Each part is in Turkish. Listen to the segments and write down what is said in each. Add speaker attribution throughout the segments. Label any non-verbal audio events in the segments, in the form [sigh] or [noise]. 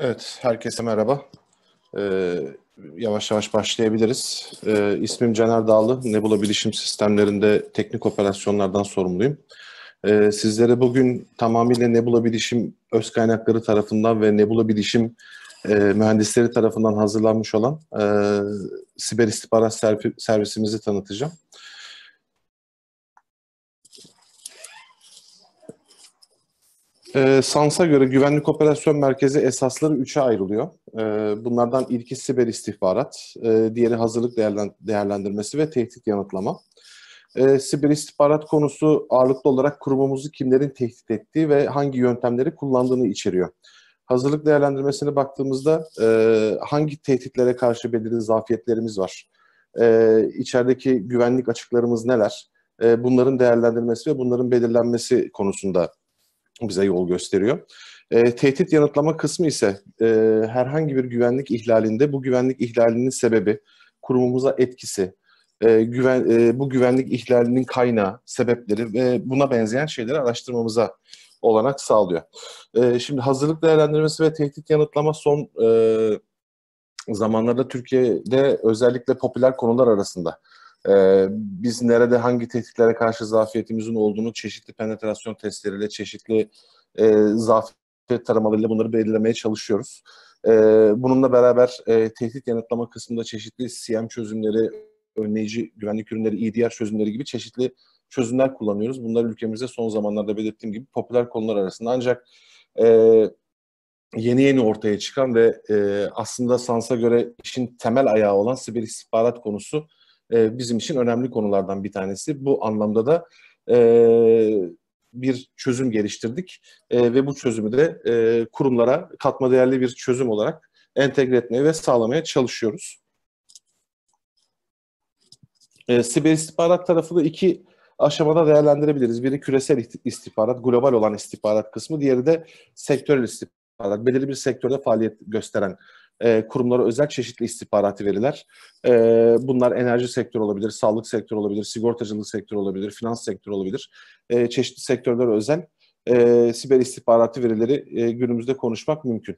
Speaker 1: Evet,
Speaker 2: herkese merhaba. Ee, yavaş yavaş başlayabiliriz. Ee, ismim Cener Dağlı, Nebula Bilişim Sistemlerinde teknik operasyonlardan sorumluyum. Ee, sizlere bugün tamamıyla Nebula Bilişim öz kaynakları tarafından ve Nebula Bilişim e, mühendisleri tarafından hazırlanmış olan e, siber istihbarat servisimizi tanıtacağım. E, SANS'a göre Güvenlik Operasyon Merkezi esasları üçe ayrılıyor. E, bunlardan ilki siber istihbarat, e, diğeri hazırlık değerlendirmesi ve tehdit yanıtlama. E, siber istihbarat konusu ağırlıklı olarak kurumumuzu kimlerin tehdit ettiği ve hangi yöntemleri kullandığını içeriyor. Hazırlık değerlendirmesine baktığımızda e, hangi tehditlere karşı belirli zafiyetlerimiz var, e, içerideki güvenlik açıklarımız neler, e, bunların değerlendirmesi ve bunların belirlenmesi konusunda bize yol gösteriyor. E, tehdit yanıtlama kısmı ise e, herhangi bir güvenlik ihlalinde bu güvenlik ihlalinin sebebi, kurumumuza etkisi, e, güven, e, bu güvenlik ihlalinin kaynağı, sebepleri ve buna benzeyen şeyleri araştırmamıza olanak sağlıyor. E, şimdi hazırlık değerlendirmesi ve tehdit yanıtlama son e, zamanlarda Türkiye'de özellikle popüler konular arasında ee, biz nerede hangi tehditlere karşı zafiyetimizin olduğunu çeşitli penetrasyon testleriyle, çeşitli e, zafiyet taramalarıyla bunları belirlemeye çalışıyoruz. E, bununla beraber e, tehdit yanıtlama kısmında çeşitli CM çözümleri, önleyici güvenlik ürünleri, EDR çözümleri gibi çeşitli çözümler kullanıyoruz. Bunlar ülkemizde son zamanlarda belirttiğim gibi popüler konular arasında. Ancak e, yeni yeni ortaya çıkan ve e, aslında SANS'a göre işin temel ayağı olan siber istihbarat konusu e, bizim için önemli konulardan bir tanesi. Bu anlamda da e, bir çözüm geliştirdik e, ve bu çözümü de e, kurumlara katma değerli bir çözüm olarak entegre etmeye ve sağlamaya çalışıyoruz. E, siber istihbarat tarafını iki aşamada değerlendirebiliriz. Biri küresel istihbarat, global olan istihbarat kısmı. Diğeri de sektörel istihbarat, belirli bir sektörde faaliyet gösteren e, kurumlara özel çeşitli istihbarati veriler. E, bunlar enerji sektörü olabilir, sağlık sektörü olabilir, sigortacılık sektörü olabilir, finans sektörü olabilir. E, çeşitli sektörlere özel e, siber istihbaratı verileri e, günümüzde konuşmak mümkün.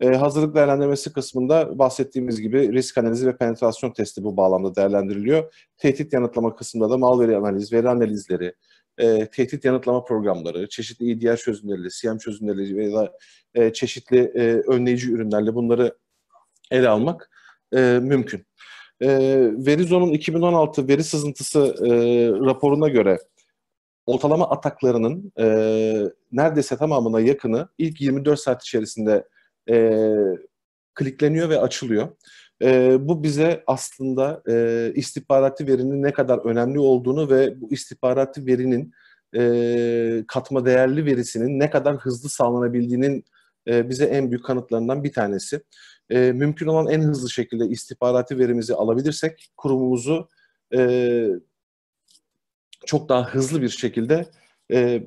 Speaker 2: E, hazırlık değerlendirmesi kısmında bahsettiğimiz gibi risk analizi ve penetrasyon testi bu bağlamda değerlendiriliyor. Tehdit yanıtlama kısmında da mal veri analiz, veri analizleri, e, tehdit yanıtlama programları, çeşitli EDR çözümleriyle, CM çözümleriyle veya e, çeşitli e, önleyici ürünlerle bunları ele almak e, mümkün. E, Verizon'un 2016 veri sızıntısı e, raporuna göre ortalama ataklarının e, neredeyse tamamına yakını ilk 24 saat içerisinde e, klikleniyor ve açılıyor. E, bu bize aslında e, istihbaratlı verinin ne kadar önemli olduğunu ve bu istihbaratlı verinin e, katma değerli verisinin ne kadar hızlı sağlanabildiğinin e, bize en büyük kanıtlarından bir tanesi e, mümkün olan en hızlı şekilde istihbarati verimizi alabilirsek kurumumuzu e, çok daha hızlı bir şekilde e,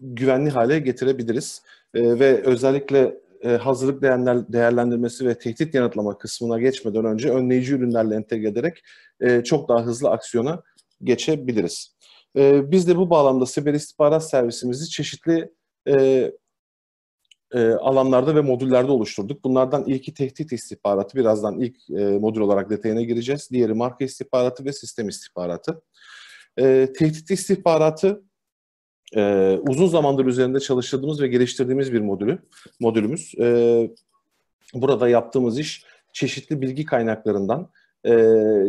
Speaker 2: güvenli hale getirebiliriz. E, ve özellikle e, hazırlık değerler, değerlendirmesi ve tehdit yanıtlama kısmına geçmeden önce önleyici ürünlerle entegre ederek e, çok daha hızlı aksiyona geçebiliriz. E, biz de bu bağlamda siber istihbarat servisimizi çeşitli e, e, alanlarda ve modüllerde oluşturduk. Bunlardan ilki tehdit istihbaratı, birazdan ilk e, modül olarak detayına gireceğiz. Diğeri marka istihbaratı ve sistem istihbaratı. E, tehdit istihbaratı uzun zamandır üzerinde çalıştırdığımız ve geliştirdiğimiz bir modülü, modülümüz. burada yaptığımız iş çeşitli bilgi kaynaklarından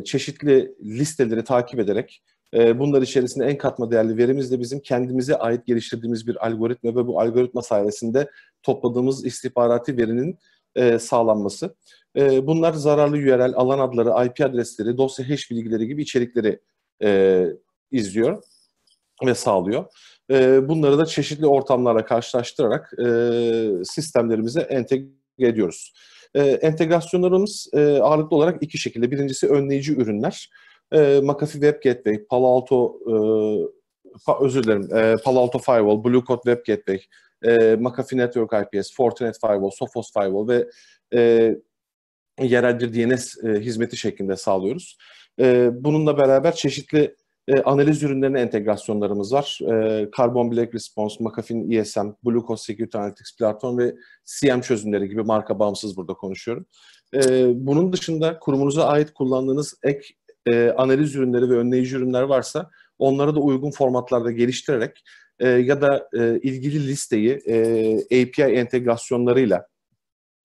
Speaker 2: çeşitli listeleri takip ederek ee, bunlar içerisinde en katma değerli verimiz de bizim kendimize ait geliştirdiğimiz bir algoritma ve bu algoritma sayesinde topladığımız istihbarati verinin e, sağlanması. E, bunlar zararlı URL, alan adları, IP adresleri, dosya hash bilgileri gibi içerikleri e, izliyor ve sağlıyor. Bunları da çeşitli ortamlara karşılaştırarak sistemlerimize entegre ediyoruz. Entegrasyonlarımız ağırlıklı olarak iki şekilde. Birincisi önleyici ürünler e, ee, McAfee Web Gateway, Palo Alto e, fa, özür dilerim, e, Palo Alto Firewall, Blue Coat Web Gateway, e, McAfee Network IPS, Fortinet Firewall, Sophos Firewall ve e, yerel bir DNS e, hizmeti şeklinde sağlıyoruz. E, bununla beraber çeşitli e, analiz ürünlerine entegrasyonlarımız var. E, Carbon Black Response, McAfee ESM, Blue Bluecos Security Analytics platform ve CM çözümleri gibi marka bağımsız burada konuşuyorum. E, bunun dışında kurumunuza ait kullandığınız ek e, analiz ürünleri ve önleyici ürünler varsa onlara da uygun formatlarda geliştirerek e, ya da e, ilgili listeyi e, API entegrasyonlarıyla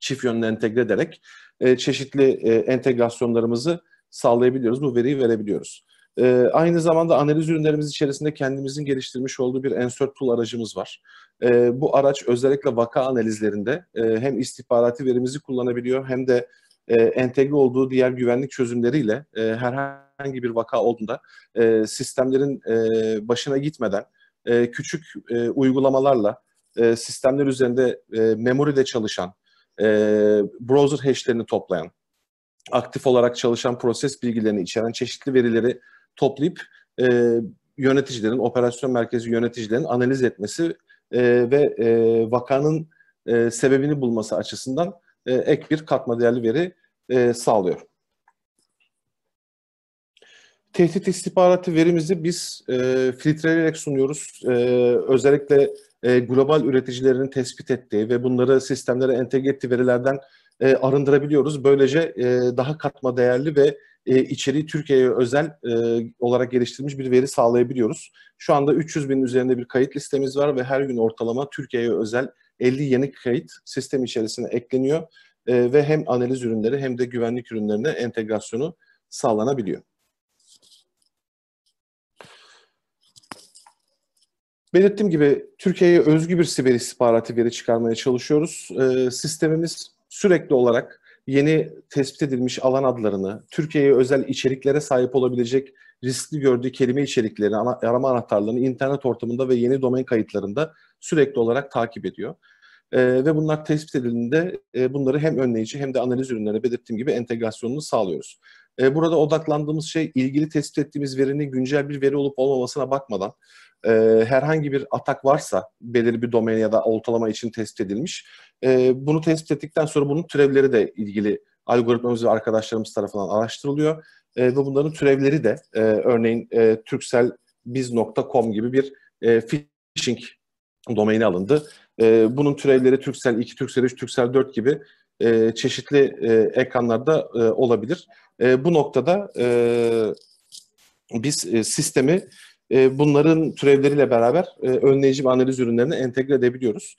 Speaker 2: çift yönlü entegre ederek e, çeşitli e, entegrasyonlarımızı sağlayabiliyoruz, bu veriyi verebiliyoruz. E, aynı zamanda analiz ürünlerimiz içerisinde kendimizin geliştirmiş olduğu bir Ensert Tool aracımız var. E, bu araç özellikle vaka analizlerinde e, hem istihbarati verimizi kullanabiliyor hem de e, entegre olduğu diğer güvenlik çözümleriyle e, herhangi bir vaka olduğunda e, sistemlerin e, başına gitmeden e, küçük e, uygulamalarla e, sistemler üzerinde e, memory'de çalışan, e, browser hashlerini toplayan, aktif olarak çalışan proses bilgilerini içeren çeşitli verileri toplayıp e, yöneticilerin, operasyon merkezi yöneticilerin analiz etmesi e, ve e, vakanın e, sebebini bulması açısından e, ek bir katma değerli veri e, sağlıyor. Tehdit istihbaratı verimizi biz e, filtreleyerek sunuyoruz. E, özellikle e, global üreticilerin tespit ettiği ve bunları sistemlere entegre ettiği verilerden e, arındırabiliyoruz. Böylece e, daha katma değerli ve e, içeriği Türkiye'ye özel e, olarak geliştirilmiş bir veri sağlayabiliyoruz. Şu anda 300 bin üzerinde bir kayıt listemiz var ve her gün ortalama Türkiye'ye özel 50 yeni kayıt sistem içerisine ekleniyor e, ve hem analiz ürünleri hem de güvenlik ürünlerine entegrasyonu sağlanabiliyor. Belirttiğim gibi Türkiye'ye özgü bir siber istihbaratı veri çıkarmaya çalışıyoruz. E, sistemimiz sürekli olarak yeni tespit edilmiş alan adlarını, Türkiye'ye özel içeriklere sahip olabilecek riskli gördüğü kelime içeriklerini, ana, arama anahtarlarını internet ortamında ve yeni domain kayıtlarında sürekli olarak takip ediyor. E, ve bunlar tespit edildiğinde e, bunları hem önleyici hem de analiz ürünlerine belirttiğim gibi entegrasyonunu sağlıyoruz. E, burada odaklandığımız şey ilgili tespit ettiğimiz verinin güncel bir veri olup olmamasına bakmadan e, herhangi bir atak varsa belirli bir domain ya da ortalama için tespit edilmiş. E, bunu tespit ettikten sonra bunun türevleri de ilgili algoritmamız ve arkadaşlarımız tarafından araştırılıyor. E, ve bunların türevleri de e, örneğin e, turkcellbiz.com gibi bir e, phishing domaini alındı. Ee, bunun türevleri Türksel 2, Türksel 3, Türksel 4 gibi e, çeşitli e, ekranlarda e, olabilir. bu noktada biz sistemi bunların türevleriyle beraber önleyici ve analiz ürünlerine entegre edebiliyoruz.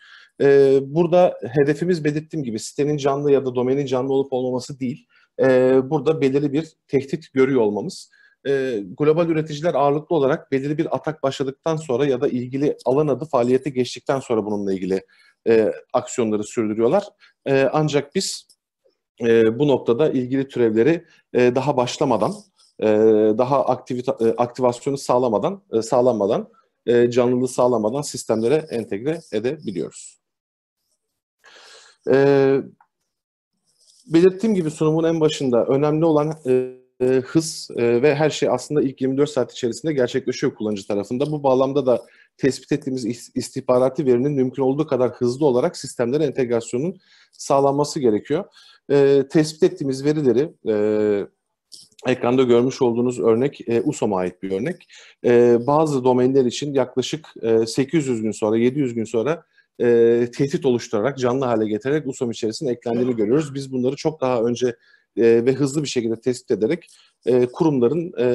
Speaker 2: burada hedefimiz belirttiğim gibi sitenin canlı ya da domenin canlı olup olmaması değil. burada belirli bir tehdit görüyor olmamız e, global üreticiler ağırlıklı olarak belirli bir atak başladıktan sonra ya da ilgili alan adı faaliyete geçtikten sonra bununla ilgili e, aksiyonları sürdürüyorlar. E, ancak biz e, bu noktada ilgili türevleri e, daha başlamadan, e, daha aktivite, e, aktivasyonu sağlamadan, e, sağlanmadan, e, canlılığı sağlamadan sistemlere entegre edebiliyoruz. E, belirttiğim gibi sunumun en başında önemli olan e, e, hız e, ve her şey aslında ilk 24 saat içerisinde gerçekleşiyor kullanıcı tarafında. Bu bağlamda da tespit ettiğimiz istihbaratı verinin mümkün olduğu kadar hızlı olarak sistemlere entegrasyonun sağlanması gerekiyor. E, tespit ettiğimiz verileri e, ekranda görmüş olduğunuz örnek e, USOM'a ait bir örnek. E, bazı domainler için yaklaşık e, 800 gün sonra, 700 gün sonra e, tehdit oluşturarak, canlı hale getirerek USOM içerisine eklendiğini görüyoruz. Biz bunları çok daha önce e, ve hızlı bir şekilde tespit ederek e, kurumların e,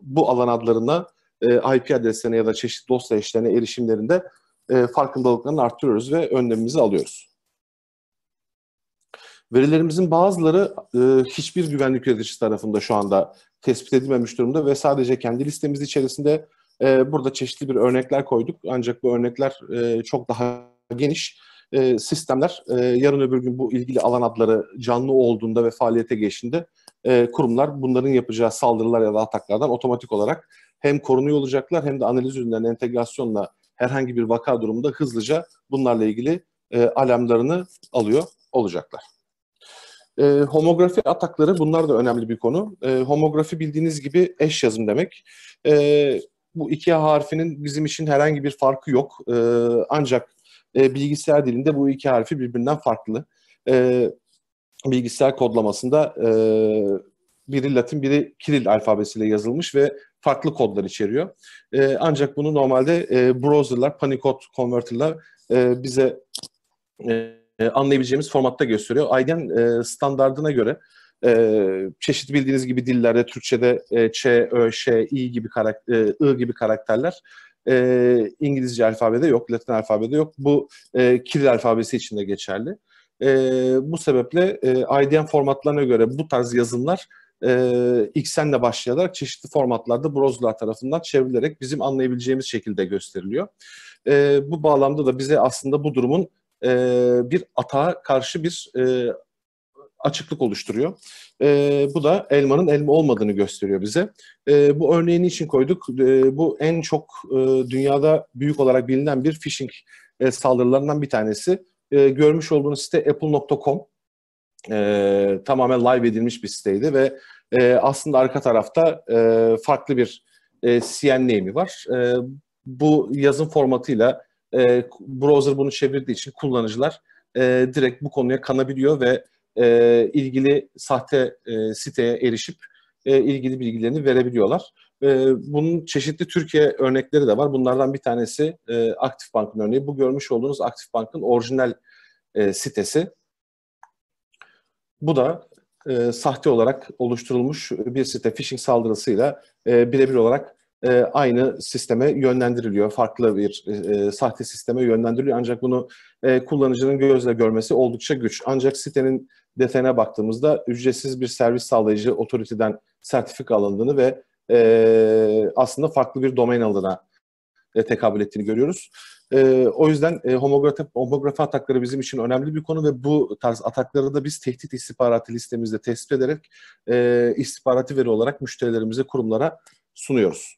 Speaker 2: bu alan adlarına e, IP adreslerine ya da çeşitli dosya işlerine erişimlerinde e, farkındalıklarını arttırıyoruz ve önlemimizi alıyoruz. Verilerimizin bazıları e, hiçbir güvenlik üreticisi tarafında şu anda tespit edilmemiş durumda ve sadece kendi listemiz içerisinde e, burada çeşitli bir örnekler koyduk. Ancak bu örnekler e, çok daha geniş e, sistemler e, yarın öbür gün bu ilgili alan adları canlı olduğunda ve faaliyete geçtiğinde e, kurumlar bunların yapacağı saldırılar ya da ataklardan otomatik olarak hem korunuyor olacaklar hem de analiz ürünlerinin entegrasyonla herhangi bir vaka durumunda hızlıca bunlarla ilgili e, alarmlarını alıyor olacaklar. E, homografi atakları bunlar da önemli bir konu. E, homografi bildiğiniz gibi eş yazım demek. E, bu iki harfinin bizim için herhangi bir farkı yok. E, ancak e, bilgisayar dilinde bu iki harfi birbirinden farklı. E, bilgisayar kodlamasında e, biri Latin, biri Kiril alfabesiyle yazılmış ve farklı kodlar içeriyor. E, ancak bunu normalde e, browserlar, panikod converter'lar e, bize e, anlayabileceğimiz formatta gösteriyor. IDEAN e, standardına göre e, çeşitli bildiğiniz gibi dillerde Türkçe'de e, Ç, Ö, Ş, İ gibi, karakter, e, I gibi karakterler e, İngilizce alfabede yok, Latin alfabede yok. Bu e, Kiril alfabesi için de geçerli. E, bu sebeple e, IDM formatlarına göre bu tarz yazımlar e, XN'le başlayarak çeşitli formatlarda browserlar tarafından çevrilerek bizim anlayabileceğimiz şekilde gösteriliyor. E, bu bağlamda da bize aslında bu durumun e, bir atağa karşı bir e, açıklık oluşturuyor. E, bu da elmanın elma olmadığını gösteriyor bize. E, bu örneğini için koyduk? E, bu en çok e, dünyada büyük olarak bilinen bir phishing e, saldırılarından bir tanesi. E, görmüş olduğunuz site apple.com e, tamamen live edilmiş bir siteydi ve e, aslında arka tarafta e, farklı bir e, CNName'i var. E, bu yazın formatıyla e, browser bunu çevirdiği için kullanıcılar e, direkt bu konuya kanabiliyor ve e, ilgili sahte e, siteye erişip e, ilgili bilgilerini verebiliyorlar. E, bunun çeşitli Türkiye örnekleri de var. Bunlardan bir tanesi e, Aktif Bank'ın örneği. Bu görmüş olduğunuz Aktif Bank'ın orijinal e, sitesi. Bu da e, sahte olarak oluşturulmuş bir site phishing saldırısıyla e, birebir olarak e, aynı sisteme yönlendiriliyor. Farklı bir e, e, sahte sisteme yönlendiriliyor. Ancak bunu e, kullanıcının gözle görmesi oldukça güç. Ancak sitenin detayına baktığımızda ücretsiz bir servis sağlayıcı otoriteden sertifika alındığını ve e, aslında farklı bir domain alına e, tekabül ettiğini görüyoruz. E, o yüzden e, homografi, homografi atakları bizim için önemli bir konu ve bu tarz atakları da biz tehdit istihbaratı listemizde tespit ederek e, istihbarati veri olarak müşterilerimize, kurumlara sunuyoruz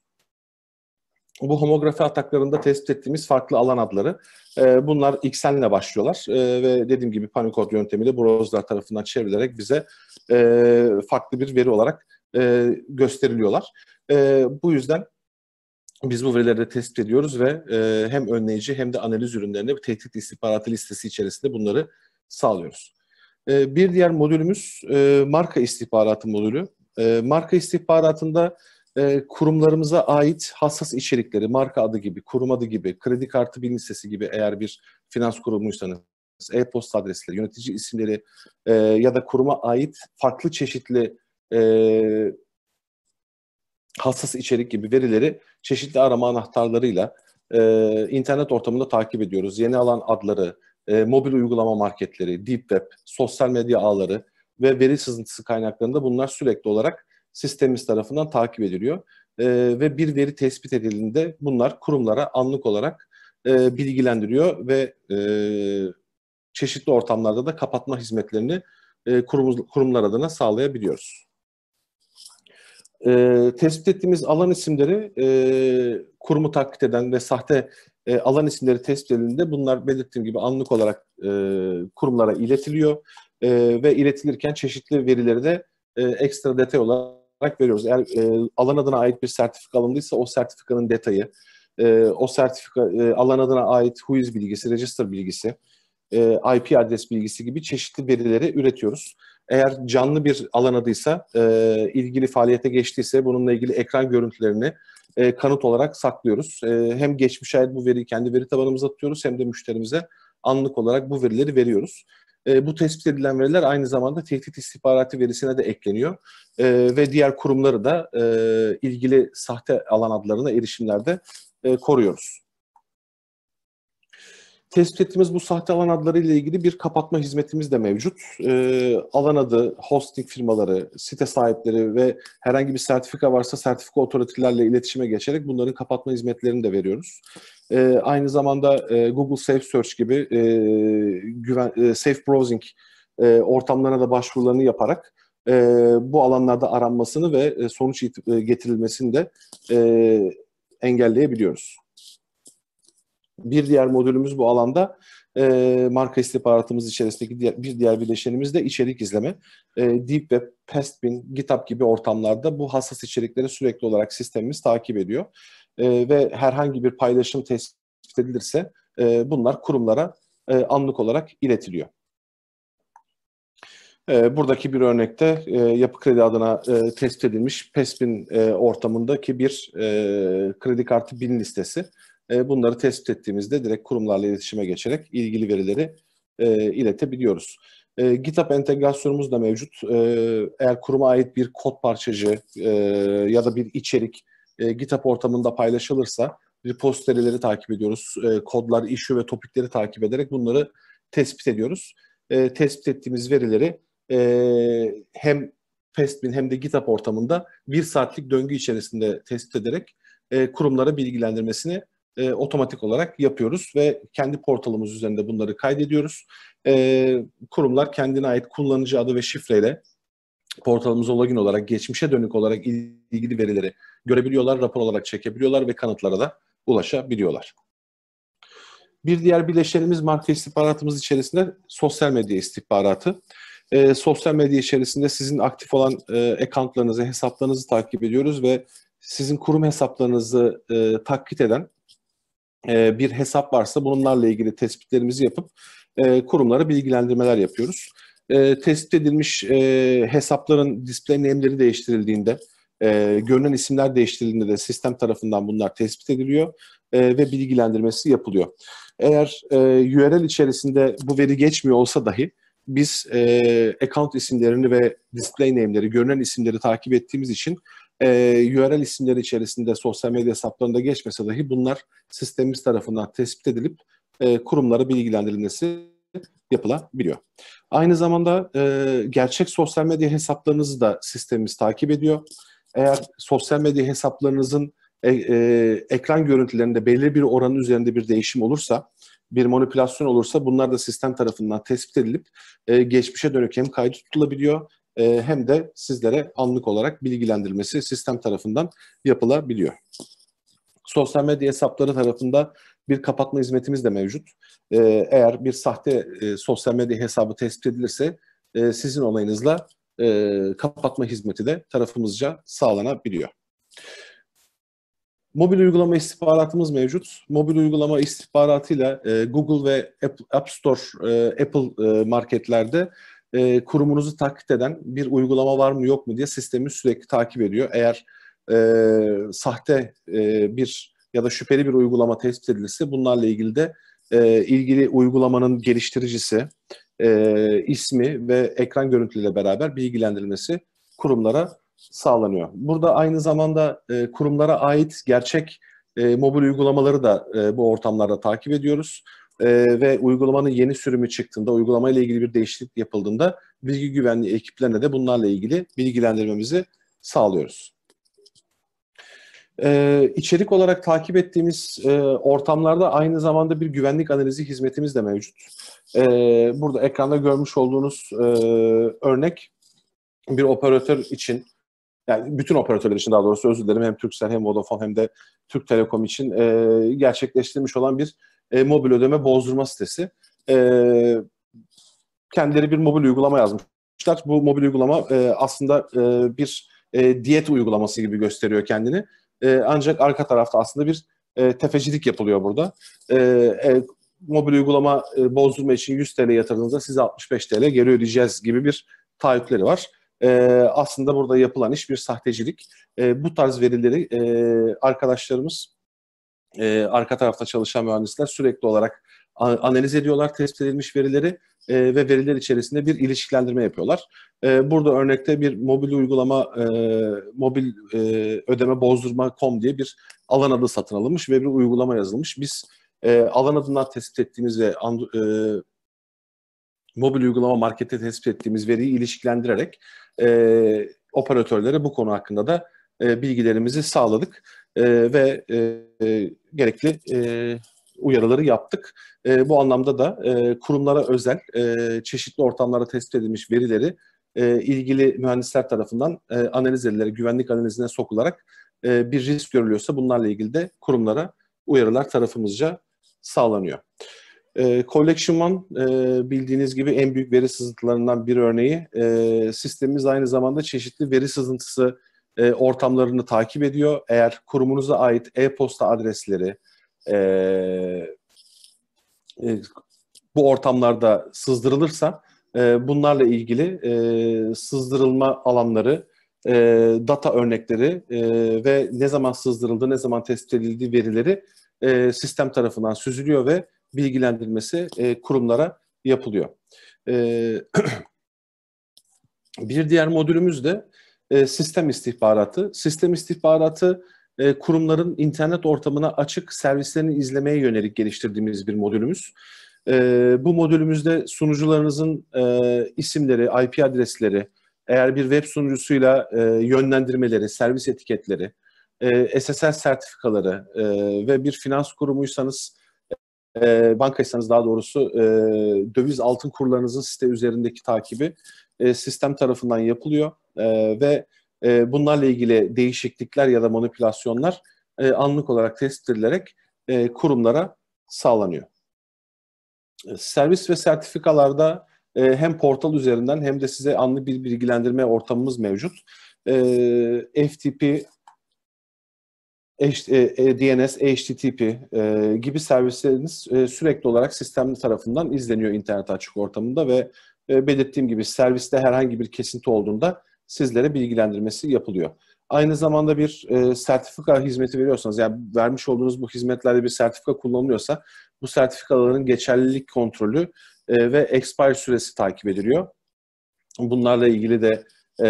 Speaker 2: bu homografi ataklarında tespit ettiğimiz farklı alan adları. E, bunlar XN'le başlıyorlar e, ve dediğim gibi panikod yöntemiyle browser tarafından çevrilerek bize e, farklı bir veri olarak e, gösteriliyorlar. E, bu yüzden biz bu verileri de tespit ediyoruz ve e, hem önleyici hem de analiz ürünlerinde tehdit istihbaratı listesi içerisinde bunları sağlıyoruz. E, bir diğer modülümüz e, marka istihbaratı modülü. E, marka istihbaratında e, kurumlarımıza ait hassas içerikleri, marka adı gibi, kurum adı gibi, kredi kartı bilin listesi gibi eğer bir finans kurumuysanız, e-posta adresleri, yönetici isimleri e, ya da kuruma ait farklı çeşitli e, hassas içerik gibi verileri çeşitli arama anahtarlarıyla e, internet ortamında takip ediyoruz. Yeni alan adları, e, mobil uygulama marketleri, deep web, sosyal medya ağları ve veri sızıntısı kaynaklarında bunlar sürekli olarak sistemimiz tarafından takip ediliyor. E, ve bir veri tespit edildiğinde bunlar kurumlara anlık olarak e, bilgilendiriyor ve e, çeşitli ortamlarda da kapatma hizmetlerini e, kurum, kurumlar adına sağlayabiliyoruz. E, tespit ettiğimiz alan isimleri e, kurumu taklit eden ve sahte e, alan isimleri tespit edildiğinde bunlar belirttiğim gibi anlık olarak e, kurumlara iletiliyor e, ve iletilirken çeşitli verileri de e, ekstra detay olarak olarak veriyoruz. Eğer e, alan adına ait bir sertifika alındıysa o sertifikanın detayı, e, o sertifika e, alan adına ait huiz bilgisi, register bilgisi, e, IP adres bilgisi gibi çeşitli verileri üretiyoruz. Eğer canlı bir alan adıysa, e, ilgili faaliyete geçtiyse bununla ilgili ekran görüntülerini e, kanıt olarak saklıyoruz. E, hem geçmişe ait bu veriyi kendi veri tabanımıza atıyoruz hem de müşterimize anlık olarak bu verileri veriyoruz. E, bu tespit edilen veriler aynı zamanda tehdit istihbaratı verisine de ekleniyor e, ve diğer kurumları da e, ilgili sahte alan adlarına erişimlerde e, koruyoruz. Tespit ettiğimiz bu sahte alan adları ile ilgili bir kapatma hizmetimiz de mevcut. E, alan adı, hosting firmaları, site sahipleri ve herhangi bir sertifika varsa sertifika otoritelerle iletişime geçerek bunların kapatma hizmetlerini de veriyoruz. E, aynı zamanda e, Google Safe Search gibi e, güven, e, Safe Browsing e, ortamlarına da başvurularını yaparak e, bu alanlarda aranmasını ve e, sonuç e, getirilmesini de e, engelleyebiliyoruz. Bir diğer modülümüz bu alanda e, marka istihbaratımız içerisindeki diğer, bir diğer bileşenimiz de içerik izleme. E, Deep Web, Pastbin, GitHub gibi ortamlarda bu hassas içerikleri sürekli olarak sistemimiz takip ediyor. E, ve herhangi bir paylaşım tespit edilirse e, bunlar kurumlara e, anlık olarak iletiliyor. E, buradaki bir örnekte e, yapı kredi adına e, tespit edilmiş PESP'in ortamındaki bir kredi kartı bin listesi. E, bunları tespit ettiğimizde direkt kurumlarla iletişime geçerek ilgili verileri e, iletebiliyoruz. E, GitHub entegrasyonumuz da mevcut. E, eğer kuruma ait bir kod parçacı e, ya da bir içerik e, GitHub ortamında paylaşılırsa repositoryleri takip ediyoruz. E, kodlar, issue ve topikleri takip ederek bunları tespit ediyoruz. E, tespit ettiğimiz verileri e, hem Fastbin hem de GitHub ortamında bir saatlik döngü içerisinde tespit ederek e, kurumlara bilgilendirmesini e, otomatik olarak yapıyoruz ve kendi portalımız üzerinde bunları kaydediyoruz. E, kurumlar kendine ait kullanıcı adı ve şifreyle portalımıza login olarak geçmişe dönük olarak ilgili verileri görebiliyorlar, rapor olarak çekebiliyorlar ve kanıtlara da ulaşabiliyorlar. Bir diğer bileşenimiz marka istihbaratımız içerisinde sosyal medya istihbaratı. E, sosyal medya içerisinde sizin aktif olan e, accountlarınızı, hesaplarınızı takip ediyoruz ve sizin kurum hesaplarınızı e, takip eden e, bir hesap varsa bunlarla ilgili tespitlerimizi yapıp e, kurumlara bilgilendirmeler yapıyoruz. E, tespit edilmiş hesapların display name'leri değiştirildiğinde, görünen isimler değiştirildiğinde de sistem tarafından bunlar tespit ediliyor ve bilgilendirmesi yapılıyor. Eğer URL içerisinde bu veri geçmiyor olsa dahi biz e, account isimlerini ve display name'leri, görünen isimleri takip ettiğimiz için e, ee, URL isimleri içerisinde sosyal medya hesaplarında geçmese dahi bunlar sistemimiz tarafından tespit edilip e, kurumlara bilgilendirilmesi yapılabiliyor. Aynı zamanda e, gerçek sosyal medya hesaplarınızı da sistemimiz takip ediyor. Eğer sosyal medya hesaplarınızın e, e, ekran görüntülerinde belli bir oranın üzerinde bir değişim olursa, bir manipülasyon olursa bunlar da sistem tarafından tespit edilip e, geçmişe dönük hem kaydı tutulabiliyor ee, hem de sizlere anlık olarak bilgilendirmesi sistem tarafından yapılabiliyor. Sosyal medya hesapları tarafında bir kapatma hizmetimiz de mevcut. Ee, eğer bir sahte e, sosyal medya hesabı tespit edilirse e, sizin olayınızla e, kapatma hizmeti de tarafımızca sağlanabiliyor. Mobil uygulama istihbaratımız mevcut. Mobil uygulama istihbaratıyla e, Google ve App, App Store, e, Apple e, marketlerde e, kurumunuzu taklit eden bir uygulama var mı yok mu diye sistemi sürekli takip ediyor. Eğer e, sahte e, bir ya da şüpheli bir uygulama tespit edilirse bunlarla ilgili de e, ilgili uygulamanın geliştiricisi, e, ismi ve ekran görüntüleriyle beraber bilgilendirilmesi kurumlara sağlanıyor. Burada aynı zamanda e, kurumlara ait gerçek e, mobil uygulamaları da e, bu ortamlarda takip ediyoruz e, ve uygulamanın yeni sürümü çıktığında, uygulama ile ilgili bir değişiklik yapıldığında bilgi güvenliği ekiplerine de bunlarla ilgili bilgilendirmemizi sağlıyoruz. Ee, içerik olarak takip ettiğimiz e, ortamlarda aynı zamanda bir güvenlik analizi hizmetimiz de mevcut. Ee, burada ekranda görmüş olduğunuz e, örnek bir operatör için, yani bütün operatörler için daha doğrusu özür dilerim hem Türkcell hem Vodafone hem de Türk Telekom için e, gerçekleştirilmiş olan bir e, mobil ödeme bozdurma sitesi. E, kendileri bir mobil uygulama yazmışlar. Bu mobil uygulama e, aslında e, bir e, diyet uygulaması gibi gösteriyor kendini. E, ancak arka tarafta aslında bir e, tefecilik yapılıyor burada. E, e, mobil uygulama e, bozdurma için 100 TL yatırdığınızda size 65 TL geri ödeyeceğiz gibi bir taahhütleri var. E, aslında burada yapılan iş bir sahtecilik. E, bu tarz verileri e, arkadaşlarımız e, arka tarafta çalışan mühendisler sürekli olarak analiz ediyorlar tespit edilmiş verileri e, ve veriler içerisinde bir ilişkilendirme yapıyorlar. E, burada örnekte bir mobil uygulama, e, mobil e, ödeme bozdurma.com diye bir alan adı satın alınmış ve bir uygulama yazılmış. Biz e, alan adından tespit ettiğimiz ve e, mobil uygulama markette tespit ettiğimiz veriyi ilişkilendirerek e, operatörlere bu konu hakkında da e, bilgilerimizi sağladık e, ve e, gerekli e, uyarıları yaptık. E, bu anlamda da e, kurumlara özel e, çeşitli ortamlarda tespit edilmiş verileri e, ilgili mühendisler tarafından e, analiz edilerek, güvenlik analizine sokularak e, bir risk görülüyorsa bunlarla ilgili de kurumlara uyarılar tarafımızca sağlanıyor. E, Collection One e, bildiğiniz gibi en büyük veri sızıntılarından bir örneği. E, sistemimiz aynı zamanda çeşitli veri sızıntısı e, ortamlarını takip ediyor. Eğer kurumunuza ait e-posta adresleri e, e, bu ortamlarda sızdırılırsa e, bunlarla ilgili e, sızdırılma alanları, e, data örnekleri e, ve ne zaman sızdırıldı, ne zaman tespit edildiği verileri e, sistem tarafından süzülüyor ve bilgilendirmesi e, kurumlara yapılıyor. E, [clears throat] bir diğer modülümüz de e, sistem istihbaratı. Sistem istihbaratı e, kurumların internet ortamına açık servislerini izlemeye yönelik geliştirdiğimiz bir modülümüz. E, bu modülümüzde sunucularınızın isimleri, IP adresleri, eğer bir web sunucusuyla yönlendirmeleri, servis etiketleri, SSL sertifikaları ve bir finans kurumuysanız, e, bankaysanız daha doğrusu döviz altın kurlarınızın site üzerindeki takibi e, sistem tarafından yapılıyor e, ve e, bunlarla ilgili değişiklikler ya da manipülasyonlar anlık olarak test edilerek kurumlara sağlanıyor. Servis ve sertifikalarda hem portal üzerinden hem de size anlı bir bilgilendirme ortamımız mevcut. FTP DNS, HTTP gibi servisleriniz sürekli olarak sistem tarafından izleniyor internet açık ortamında ve e, belirttiğim gibi serviste herhangi bir kesinti olduğunda sizlere bilgilendirmesi yapılıyor. Aynı zamanda bir e, sertifika hizmeti veriyorsanız, yani vermiş olduğunuz bu hizmetlerde bir sertifika kullanılıyorsa, bu sertifikaların geçerlilik kontrolü e, ve expire süresi takip ediliyor. Bunlarla ilgili de e,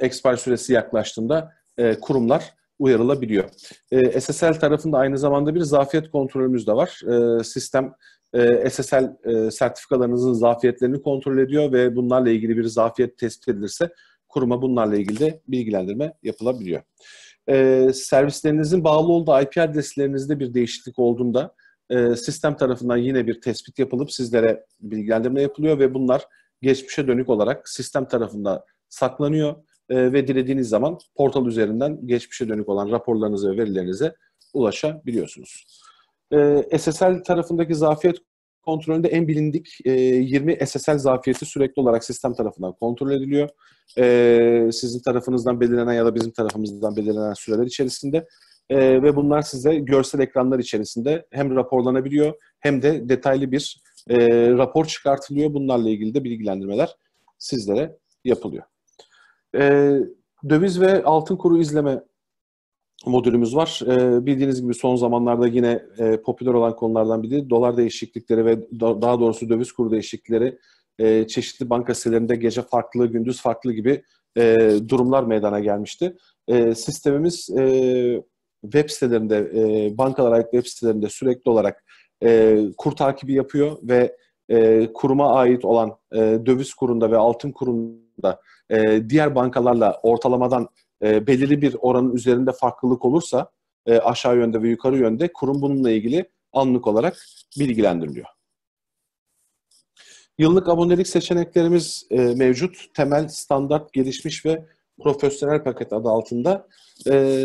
Speaker 2: expire süresi yaklaştığında e, kurumlar uyarılabiliyor. E, SSL tarafında aynı zamanda bir zafiyet kontrolümüz de var. E, sistem e, ee, SSL e, sertifikalarınızın zafiyetlerini kontrol ediyor ve bunlarla ilgili bir zafiyet tespit edilirse kuruma bunlarla ilgili de bilgilendirme yapılabiliyor. E, servislerinizin bağlı olduğu IP adreslerinizde bir değişiklik olduğunda e, sistem tarafından yine bir tespit yapılıp sizlere bilgilendirme yapılıyor ve bunlar geçmişe dönük olarak sistem tarafından saklanıyor e, ve dilediğiniz zaman portal üzerinden geçmişe dönük olan raporlarınıza ve verilerinize ulaşabiliyorsunuz e, ee, SSL tarafındaki zafiyet kontrolünde en bilindik e, 20 SSL zafiyeti sürekli olarak sistem tarafından kontrol ediliyor. E, sizin tarafınızdan belirlenen ya da bizim tarafımızdan belirlenen süreler içerisinde e, ve bunlar size görsel ekranlar içerisinde hem raporlanabiliyor hem de detaylı bir e, rapor çıkartılıyor. Bunlarla ilgili de bilgilendirmeler sizlere yapılıyor. E, döviz ve altın kuru izleme modülümüz var. E, bildiğiniz gibi son zamanlarda yine e, popüler olan konulardan biri dolar değişiklikleri ve da, daha doğrusu döviz kuru değişiklikleri e, çeşitli banka sitelerinde gece farklı, gündüz farklı gibi e, durumlar meydana gelmişti. E, sistemimiz e, web sitelerinde, e, bankalara ait web sitelerinde sürekli olarak e, kur takibi yapıyor ve e, kuruma ait olan e, döviz kurunda ve altın kurunda e, diğer bankalarla ortalamadan e, belirli bir oranın üzerinde farklılık olursa e, aşağı yönde ve yukarı yönde kurum bununla ilgili anlık olarak bilgilendiriliyor. Yıllık abonelik seçeneklerimiz e, mevcut. Temel, standart, gelişmiş ve profesyonel paket adı altında e,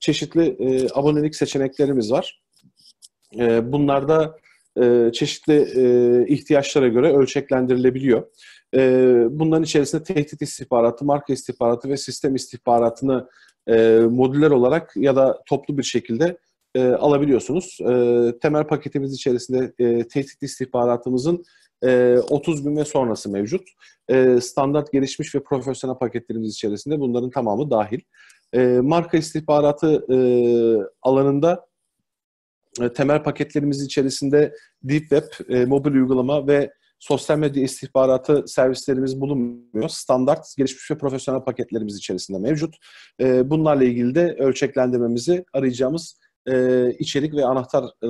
Speaker 2: çeşitli e, abonelik seçeneklerimiz var. E, da e, çeşitli e, ihtiyaçlara göre ölçeklendirilebiliyor. E, bunların içerisinde tehdit istihbaratı, marka istihbaratı ve sistem istihbaratını e, modüler olarak ya da toplu bir şekilde e, alabiliyorsunuz. E, temel paketimiz içerisinde e, tehdit istihbaratımızın e, 30 bin ve sonrası mevcut. E, standart gelişmiş ve profesyonel paketlerimiz içerisinde bunların tamamı dahil. E, marka istihbaratı e, alanında e, temel paketlerimiz içerisinde Deep Web, e, mobil uygulama ve sosyal medya istihbaratı servislerimiz bulunmuyor. Standart gelişmiş ve profesyonel paketlerimiz içerisinde mevcut. E, bunlarla ilgili de ölçeklendirmemizi arayacağımız e, içerik ve anahtar e,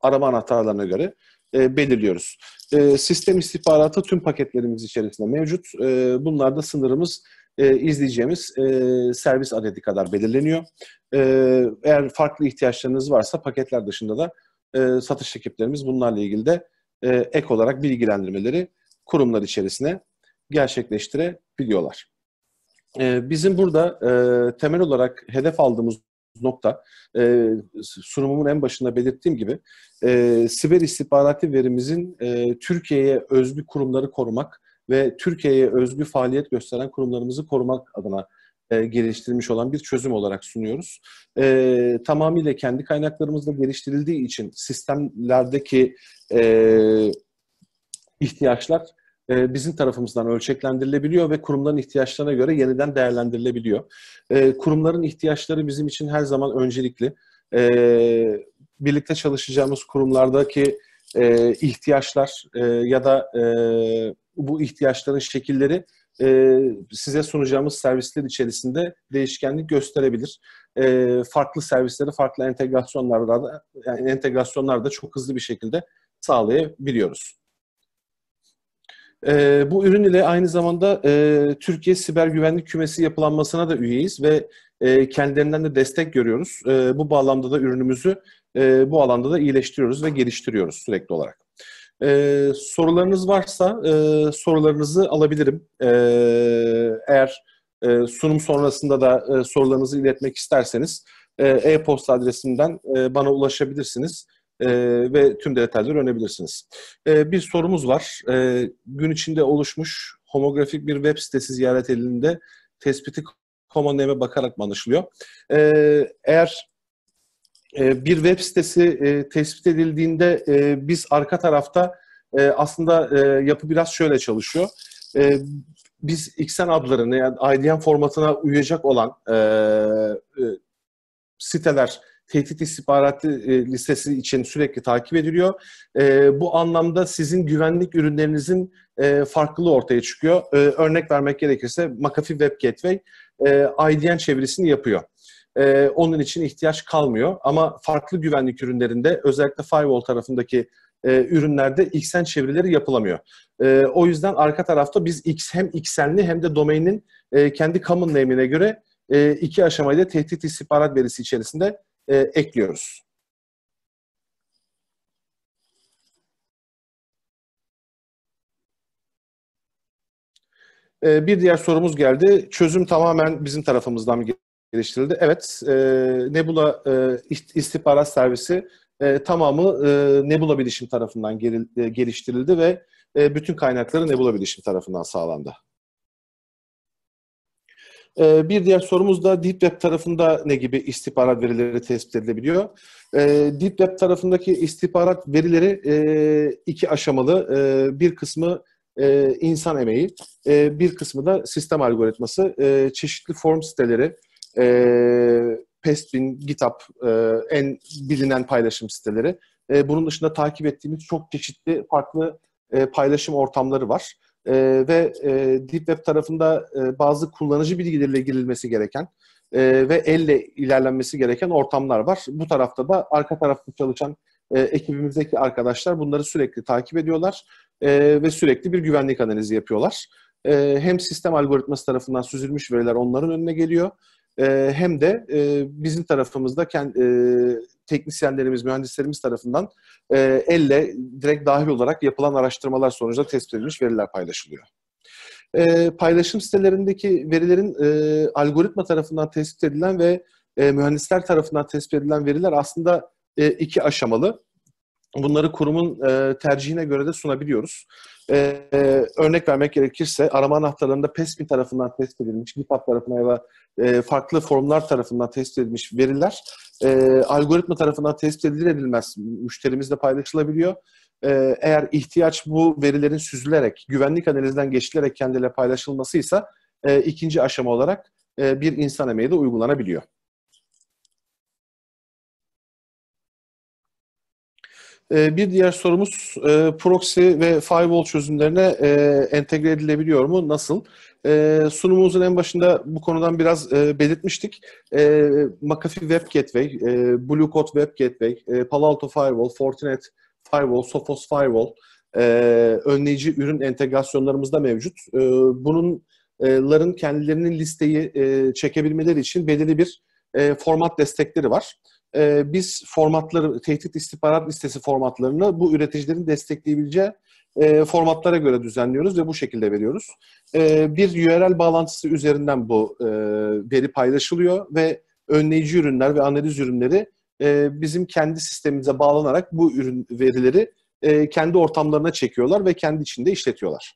Speaker 2: arama anahtarlarına göre e, belirliyoruz. E, sistem istihbaratı tüm paketlerimiz içerisinde mevcut. E, bunlarda sınırımız e, izleyeceğimiz e, servis adedi kadar belirleniyor. E, eğer farklı ihtiyaçlarınız varsa paketler dışında da e, satış ekiplerimiz bunlarla ilgili de e, ek olarak bilgilendirmeleri kurumlar içerisine gerçekleştirebiliyorlar. E, bizim burada e, temel olarak hedef aldığımız nokta e, sunumumun en başında belirttiğim gibi e, siber istihbarati verimizin e, Türkiye'ye özgü kurumları korumak ve Türkiye'ye özgü faaliyet gösteren kurumlarımızı korumak adına e, geliştirmiş olan bir çözüm olarak sunuyoruz. E, tamamıyla kendi kaynaklarımızla geliştirildiği için sistemlerdeki e, ihtiyaçlar e, bizim tarafımızdan ölçeklendirilebiliyor ve kurumların ihtiyaçlarına göre yeniden değerlendirilebiliyor. E, kurumların ihtiyaçları bizim için her zaman öncelikli. E, birlikte çalışacağımız kurumlardaki e, ihtiyaçlar e, ya da e, bu ihtiyaçların şekilleri e, size sunacağımız servisler içerisinde değişkenlik gösterebilir. E, farklı servislere, farklı entegrasyonlarda da, yani entegrasyonlar da çok hızlı bir şekilde sağlayabiliyoruz. E, bu ürün ile aynı zamanda e, Türkiye Siber Güvenlik Kümesi yapılanmasına da üyeyiz ve e, kendilerinden de destek görüyoruz. E, bu bağlamda da ürünümüzü e, bu alanda da iyileştiriyoruz ve geliştiriyoruz sürekli olarak. Ee, sorularınız varsa e, sorularınızı alabilirim. Ee, eğer e, sunum sonrasında da e, sorularınızı iletmek isterseniz e, e-posta adresimden e, bana ulaşabilirsiniz e, ve tüm detayları öğrenebilirsiniz. E, bir sorumuz var. E, gün içinde oluşmuş homografik bir web sitesi ziyaret edildiğinde tespiti common bakarak mı anlaşılıyor? E, eğer ee, bir web sitesi e, tespit edildiğinde e, biz arka tarafta e, aslında yapı biraz şöyle çalışıyor. Biz XN adlarını yani IDN formatına uyacak olan siteler tehdit istihbaratı listesi için sürekli takip ediliyor. Bu anlamda sizin güvenlik ürünlerinizin farklılığı ortaya çıkıyor. Örnek vermek gerekirse McAfee Web Gateway IDN çevirisini yapıyor e, onun için ihtiyaç kalmıyor. Ama farklı güvenlik ürünlerinde özellikle firewall tarafındaki e, ürünlerde XN çevirileri yapılamıyor. E, o yüzden arka tarafta biz X, hem XN'li hem de domainin e, kendi common name'ine göre e, iki aşamayla tehdit istihbarat verisi içerisinde e, ekliyoruz. Ee, bir diğer sorumuz geldi. Çözüm tamamen bizim tarafımızdan mı geliştirildi. Evet, e, Nebula e, istihbarat servisi e, tamamı e, Nebula Bilişim tarafından geril, e, geliştirildi ve e, bütün kaynakları Nebula Bilişim tarafından sağlandı. E, bir diğer sorumuz da Deep Web tarafında ne gibi istihbarat verileri tespit edilebiliyor? E, Deep Web tarafındaki istihbarat verileri e, iki aşamalı. E, bir kısmı e, insan emeği, e, bir kısmı da sistem algoritması, e, çeşitli form siteleri, e, ee, Pestwin, GitHub e, en bilinen paylaşım siteleri. E, bunun dışında takip ettiğimiz çok çeşitli farklı e, paylaşım ortamları var. E, ve e, Deep Web tarafında e, bazı kullanıcı bilgileriyle girilmesi gereken e, ve elle ilerlenmesi gereken ortamlar var. Bu tarafta da arka tarafta çalışan e, ekibimizdeki arkadaşlar bunları sürekli takip ediyorlar e, ve sürekli bir güvenlik analizi yapıyorlar. E, hem sistem algoritması tarafından süzülmüş veriler onların önüne geliyor ee, hem de e, bizim tarafımızda e, teknisyenlerimiz, mühendislerimiz tarafından e, elle direkt dahil olarak yapılan araştırmalar sonucunda tespit edilmiş veriler paylaşılıyor. paylaşım sitelerindeki verilerin algoritma tarafından tespit edilen ve mühendisler tarafından tespit edilen veriler aslında iki aşamalı. Bunları kurumun e, tercihine göre de sunabiliyoruz. E, e, örnek vermek gerekirse arama anahtarlarında PESPI tarafından test edilmiş, GitHub tarafından ya da e, farklı formlar tarafından test edilmiş veriler e, algoritma tarafından test edilir edilmez müşterimizle paylaşılabiliyor. E, eğer ihtiyaç bu verilerin süzülerek, güvenlik analizinden geçilerek kendilerine paylaşılmasıysa e, ikinci aşama olarak e, bir insan emeği de uygulanabiliyor. Ee, bir diğer sorumuz e, proxy ve firewall çözümlerine e, entegre edilebiliyor mu? Nasıl? E, sunumumuzun en başında bu konudan biraz belirtmiştik. McAfee Web Gateway, Blue Coat Web Gateway, Palo Alto Firewall, Fortinet Firewall, Sophos Firewall önleyici ürün entegrasyonlarımızda mevcut. Bunların kendilerinin listeyi çekebilmeleri için belirli bir format destekleri var e, biz formatları, tehdit istihbarat listesi formatlarını bu üreticilerin destekleyebileceği e, formatlara göre düzenliyoruz ve bu şekilde veriyoruz. E, bir URL bağlantısı üzerinden bu e, veri paylaşılıyor ve önleyici ürünler ve analiz ürünleri e, bizim kendi sistemimize bağlanarak bu ürün verileri e, kendi ortamlarına çekiyorlar ve kendi içinde işletiyorlar.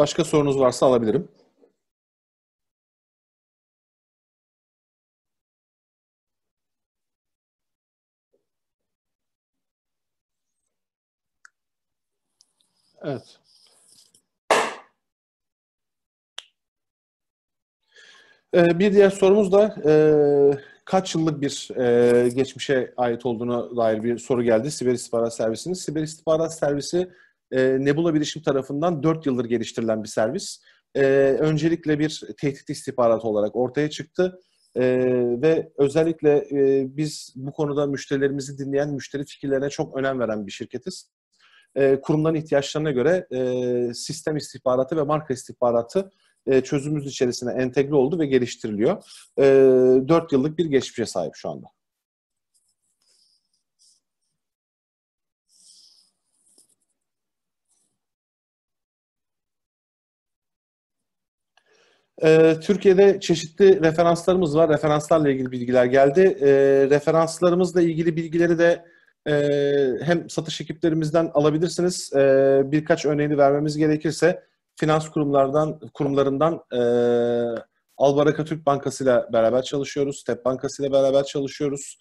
Speaker 2: Başka sorunuz varsa alabilirim. Evet. Ee, bir diğer sorumuz da e, kaç yıllık bir e, geçmişe ait olduğuna dair bir soru geldi. Siber İstihbarat Servisi'nin. Siber İstihbarat Servisi e, Nebula Bilişim tarafından 4 yıldır geliştirilen bir servis. E, öncelikle bir tehdit istihbaratı olarak ortaya çıktı. E, ve özellikle e, biz bu konuda müşterilerimizi dinleyen, müşteri fikirlerine çok önem veren bir şirketiz. E, kurumların ihtiyaçlarına göre e, sistem istihbaratı ve marka istihbaratı e, çözümümüz içerisine entegre oldu ve geliştiriliyor. E, 4 yıllık bir geçmişe sahip şu anda. Ee, Türkiye'de çeşitli referanslarımız var. Referanslarla ilgili bilgiler geldi. Ee, referanslarımızla ilgili bilgileri de e, hem satış ekiplerimizden alabilirsiniz. Ee, birkaç örneğini vermemiz gerekirse finans kurumlardan kurumlarından e, Albaraka Türk Bankası ile beraber çalışıyoruz. TEP Bankası ile beraber çalışıyoruz.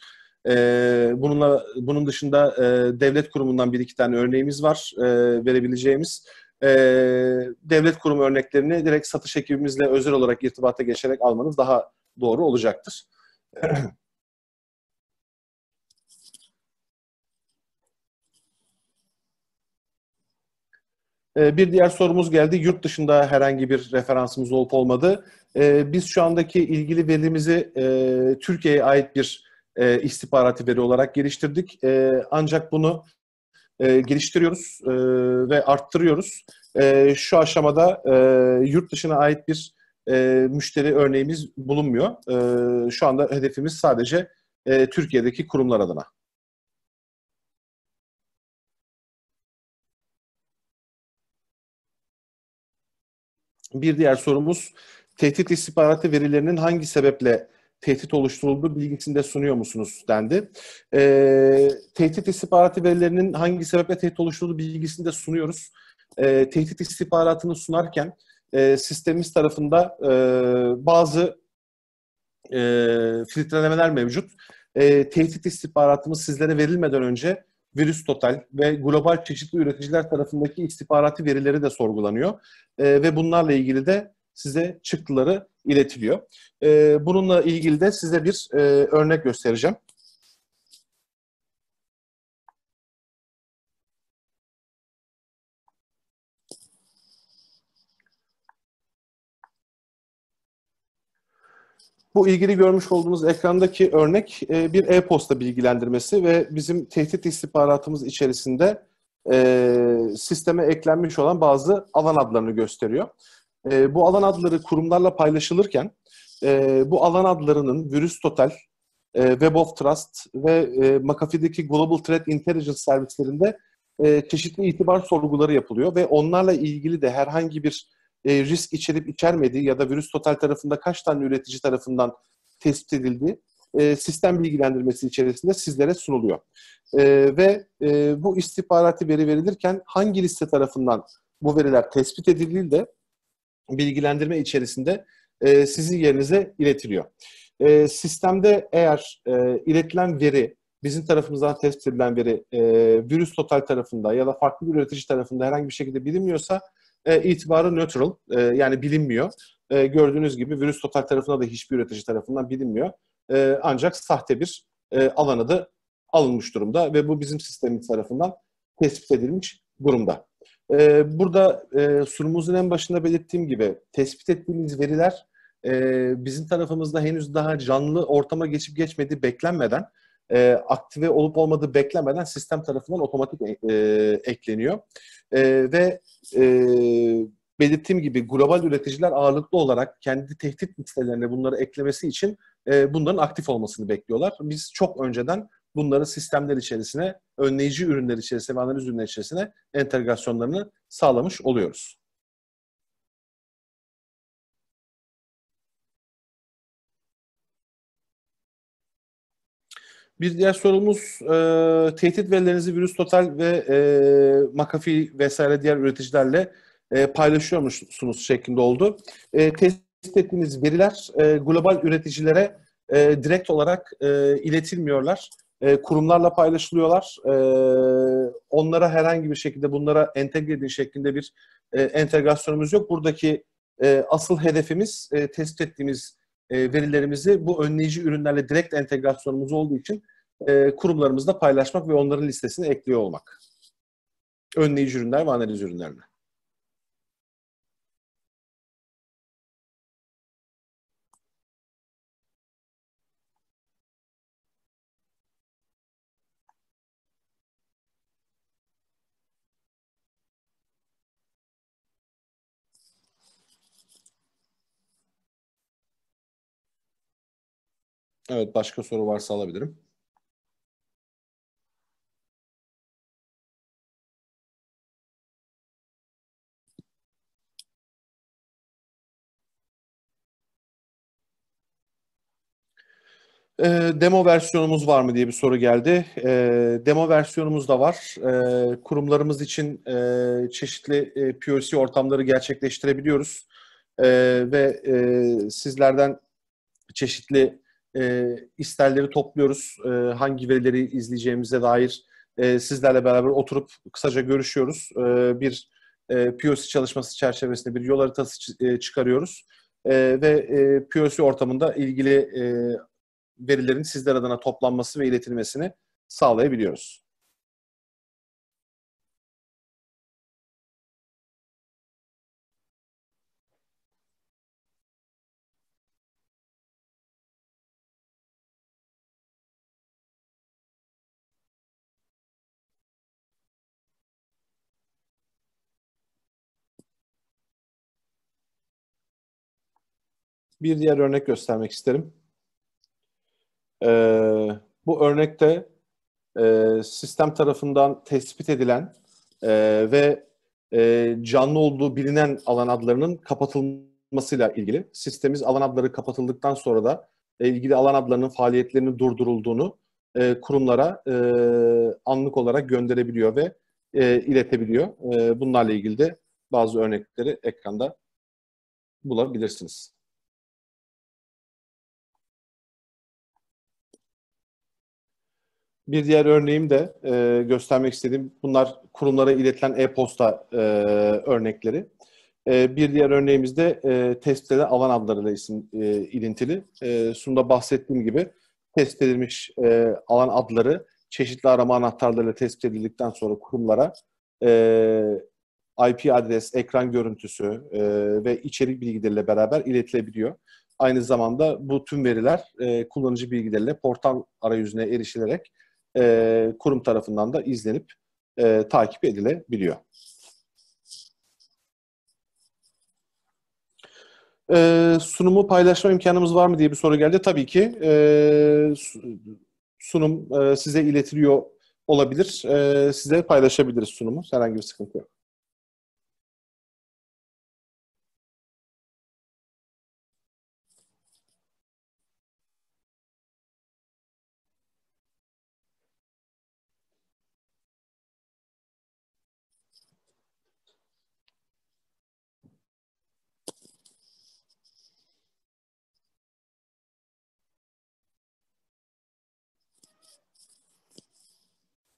Speaker 2: bununla bunun dışında e, devlet kurumundan bir iki tane örneğimiz var verebileceğimiz e, devlet kurumu örneklerini direkt satış ekibimizle özel olarak irtibata geçerek almanız daha doğru olacaktır. Ee, bir diğer sorumuz geldi. Yurt dışında herhangi bir referansımız olup olmadı. Ee, biz şu andaki ilgili verimizi e, Türkiye'ye ait bir e, istihbarati veri olarak geliştirdik. Ancak bunu e, geliştiriyoruz e, ve arttırıyoruz. E, şu aşamada e, yurt dışına ait bir e, müşteri örneğimiz bulunmuyor. E, şu anda hedefimiz sadece e, Türkiye'deki kurumlar adına. Bir diğer sorumuz, tehdit istihbaratı verilerinin hangi sebeple tehdit oluşturuldu bilgisinde sunuyor musunuz dendi. E, tehdit istihbaratı verilerinin hangi sebeple tehdit oluşturulduğu bilgisini de sunuyoruz. E, tehdit istihbaratını sunarken e, sistemimiz tarafında e, bazı e, filtrelemeler mevcut. E, tehdit istihbaratımız sizlere verilmeden önce Virüs Total ve global çeşitli üreticiler tarafındaki istihbarati verileri de sorgulanıyor. E, ve bunlarla ilgili de size çıktıları iletiliyor. E, bununla ilgili de size bir e, örnek göstereceğim. Bu ilgili görmüş olduğunuz ekrandaki örnek e, bir e-posta bilgilendirmesi ve bizim tehdit istihbaratımız içerisinde e, sisteme eklenmiş olan bazı alan adlarını gösteriyor e, bu alan adları kurumlarla paylaşılırken e, bu alan adlarının Virüs Total, e, Web of Trust ve e, McAfee'deki Global Threat Intelligence servislerinde e, çeşitli itibar sorguları yapılıyor ve onlarla ilgili de herhangi bir e, risk içerip içermediği ya da Virüs Total tarafında kaç tane üretici tarafından tespit edildiği e, sistem bilgilendirmesi içerisinde sizlere sunuluyor. E, ve e, bu istihbarati veri verilirken hangi liste tarafından bu veriler tespit edildiği de bilgilendirme içerisinde e, sizin yerinize iletiliyor. E, sistemde eğer e, iletilen veri, bizim tarafımızdan tespit edilen veri e, virüs total tarafında ya da farklı bir üretici tarafında herhangi bir şekilde bilinmiyorsa e, itibarı neutral e, yani bilinmiyor. E, gördüğünüz gibi virüs total tarafında da hiçbir üretici tarafından bilinmiyor. E, ancak sahte bir e, alana da alınmış durumda ve bu bizim sistemin tarafından tespit edilmiş durumda. E, burada e, sunumumuzun en başında belirttiğim gibi tespit ettiğimiz veriler e, bizim tarafımızda henüz daha canlı ortama geçip geçmediği beklenmeden e, aktive olup olmadığı beklenmeden sistem tarafından otomatik e, e, ekleniyor. E, ve e, belirttiğim gibi global üreticiler ağırlıklı olarak kendi tehdit listelerine bunları eklemesi için e, bunların aktif olmasını bekliyorlar. Biz çok önceden Bunları sistemler içerisine, önleyici ürünler içerisine ve analiz ürünler içerisine entegrasyonlarını sağlamış oluyoruz. Bir diğer sorumuz e, tehdit verilerinizi Virüs Total ve e, McAfee vesaire diğer üreticilerle e, paylaşıyor musunuz şeklinde oldu. E, tespit ettiğiniz veriler e, global üreticilere e, direkt olarak e, iletilmiyorlar e, kurumlarla paylaşılıyorlar. E, onlara herhangi bir şekilde bunlara entegre edin şeklinde bir e, entegrasyonumuz yok. Buradaki e, asıl hedefimiz e, tespit ettiğimiz e, verilerimizi bu önleyici ürünlerle direkt entegrasyonumuz olduğu için e, kurumlarımızla paylaşmak ve onların listesini ekliyor olmak. Önleyici ürünler ve analiz
Speaker 1: ürünlerine. Evet başka soru varsa alabilirim.
Speaker 2: Ee, demo versiyonumuz var mı diye bir soru geldi. Ee, demo versiyonumuz da var. Ee, kurumlarımız için e, çeşitli e, POC ortamları gerçekleştirebiliyoruz. ve e, sizlerden çeşitli e, isterleri topluyoruz. E, hangi verileri izleyeceğimize dair e, sizlerle beraber oturup kısaca görüşüyoruz. E, bir e, POC çalışması çerçevesinde bir yol haritası e, çıkarıyoruz. E, ve e, POC ortamında ilgili e, verilerin sizler adına toplanması ve iletilmesini sağlayabiliyoruz. Bir diğer örnek göstermek isterim. Ee, bu örnekte e, sistem tarafından tespit edilen e, ve e, canlı olduğu bilinen alan adlarının kapatılmasıyla ilgili. Sistemimiz alan adları kapatıldıktan sonra da e, ilgili alan adlarının faaliyetlerinin durdurulduğunu e, kurumlara e, anlık olarak gönderebiliyor ve e, iletebiliyor. E, bunlarla ilgili de bazı örnekleri ekranda bulabilirsiniz. Bir diğer örneğim de e, göstermek istediğim bunlar kurumlara iletilen e-posta e, örnekleri. E, bir diğer örneğimiz de e, test edilen alan adlarıyla isim, e, ilintili. E, sunumda bahsettiğim gibi test edilmiş e, alan adları çeşitli arama anahtarlarıyla tespit edildikten sonra kurumlara e, IP adres, ekran görüntüsü e, ve içerik bilgileriyle beraber iletilebiliyor. Aynı zamanda bu tüm veriler e, kullanıcı bilgileriyle portal arayüzüne erişilerek e, kurum tarafından da izlenip e, takip edilebiliyor. E, sunumu paylaşma imkanımız var mı diye bir soru geldi. Tabii ki e, sunum e, size iletiliyor olabilir. E, size paylaşabiliriz sunumu. Herhangi bir sıkıntı yok.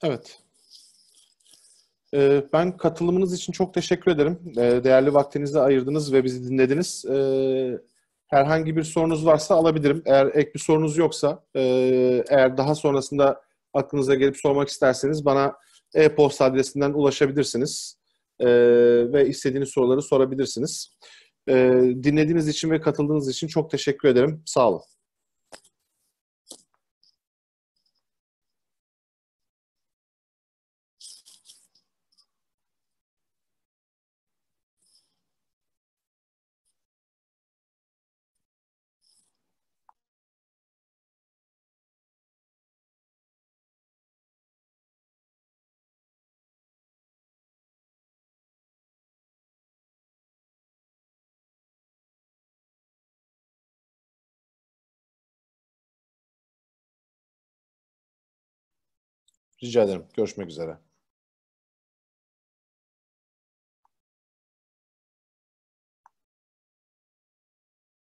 Speaker 2: Evet. Ee, ben katılımınız için çok teşekkür ederim. Ee, değerli vaktinizi ayırdınız ve bizi dinlediniz. Ee, herhangi bir sorunuz varsa alabilirim. Eğer ek bir sorunuz yoksa, e, eğer daha sonrasında aklınıza gelip sormak isterseniz bana e-posta adresinden ulaşabilirsiniz. Ve istediğiniz soruları sorabilirsiniz. Dinlediğiniz için ve katıldığınız için çok teşekkür ederim. Sağ olun.
Speaker 1: Rica ederim. Görüşmek üzere.